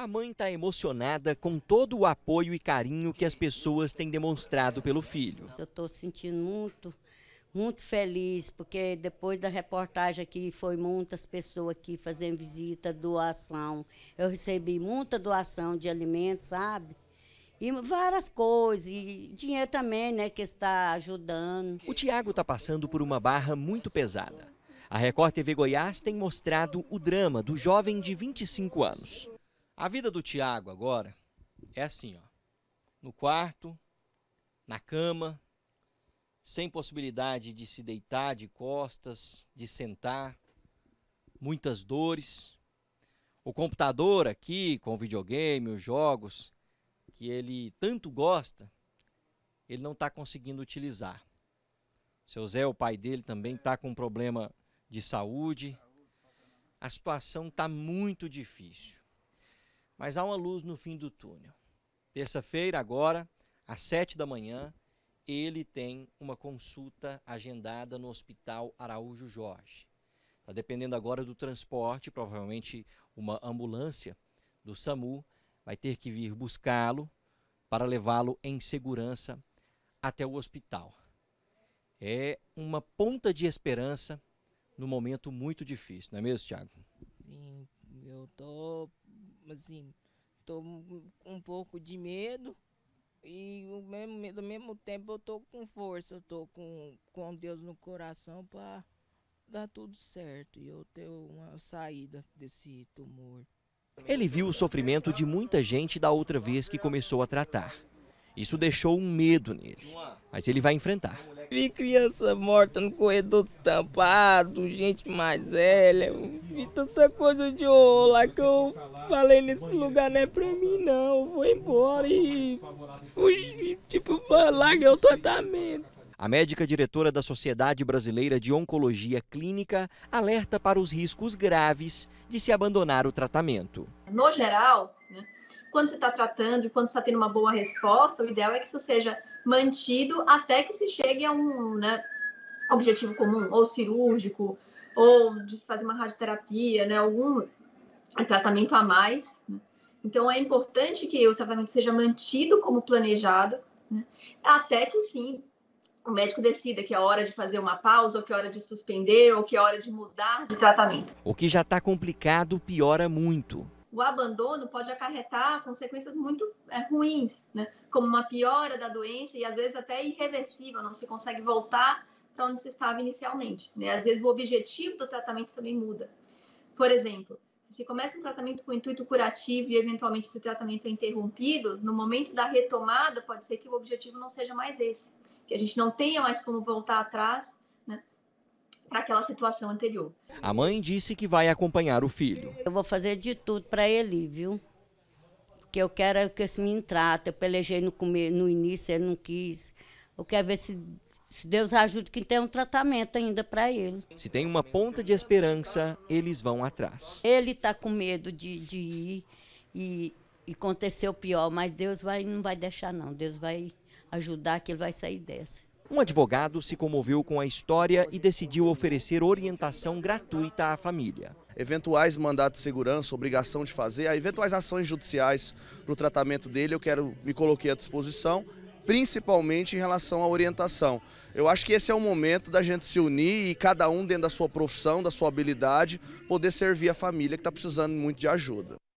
A mãe está emocionada com todo o apoio e carinho que as pessoas têm demonstrado pelo filho. Eu estou sentindo muito, muito feliz, porque depois da reportagem aqui, foi muitas pessoas aqui fazendo visita, doação. Eu recebi muita doação de alimentos, sabe? E várias coisas, e dinheiro também, né, que está ajudando. O Tiago está passando por uma barra muito pesada. A Record TV Goiás tem mostrado o drama do jovem de 25 anos. A vida do Tiago agora é assim, ó. No quarto, na cama, sem possibilidade de se deitar de costas, de sentar, muitas dores. O computador aqui, com o videogame, os jogos, que ele tanto gosta, ele não está conseguindo utilizar. Seu Zé, o pai dele, também está com um problema de saúde. A situação está muito difícil. Mas há uma luz no fim do túnel. Terça-feira, agora, às sete da manhã, ele tem uma consulta agendada no Hospital Araújo Jorge. Está dependendo agora do transporte, provavelmente uma ambulância do SAMU vai ter que vir buscá-lo para levá-lo em segurança até o hospital. É uma ponta de esperança num momento muito difícil, não é mesmo, Tiago? Sim, eu estou sozinho. Assim, estou um pouco de medo e ao mesmo, mesmo tempo eu estou com força, eu estou com, com Deus no coração para dar tudo certo e eu ter uma saída desse tumor. Ele viu o sofrimento de muita gente da outra vez que começou a tratar. Isso deixou um medo nele, mas ele vai enfrentar. Vi criança morta no corredor estampado, gente mais velha, vi tanta coisa de lá que eu Falei, nesse lugar não é pra mim não. Eu vou embora e fugi, né? tipo, larguei o tratamento. A médica diretora da Sociedade Brasileira de Oncologia Clínica alerta para os riscos graves de se abandonar o tratamento. No geral, né, quando você está tratando e quando está tendo uma boa resposta, o ideal é que isso seja mantido até que se chegue a um né, objetivo comum, ou cirúrgico, ou de se fazer uma radioterapia, né, algum tratamento a mais. Né? Então, é importante que o tratamento seja mantido como planejado, né? até que, sim, o médico decida que é hora de fazer uma pausa, ou que é hora de suspender, ou que é hora de mudar de tratamento. O que já está complicado piora muito. O abandono pode acarretar consequências muito é, ruins, né? como uma piora da doença e às vezes até irreversível, não se consegue voltar para onde se estava inicialmente. Né? Às vezes o objetivo do tratamento também muda. Por exemplo, se começa um tratamento com intuito curativo e eventualmente esse tratamento é interrompido, no momento da retomada, pode ser que o objetivo não seja mais esse, que a gente não tenha mais como voltar atrás né, para aquela situação anterior. A mãe disse que vai acompanhar o filho. Eu vou fazer de tudo para ele, viu? Que eu quero que esse menino trate. Eu pelejei no, comer, no início, ele não quis. Eu quero ver se se Deus ajude, que tem um tratamento ainda para ele. Se tem uma ponta de esperança, eles vão atrás. Ele está com medo de, de ir e, e acontecer o pior, mas Deus vai, não vai deixar, não. Deus vai ajudar que ele vai sair dessa. Um advogado se comoveu com a história e decidiu oferecer orientação gratuita à família. Eventuais mandatos de segurança, obrigação de fazer, eventuais ações judiciais para o tratamento dele, eu quero me coloquei à disposição principalmente em relação à orientação. Eu acho que esse é o momento da gente se unir e cada um dentro da sua profissão, da sua habilidade, poder servir a família que está precisando muito de ajuda.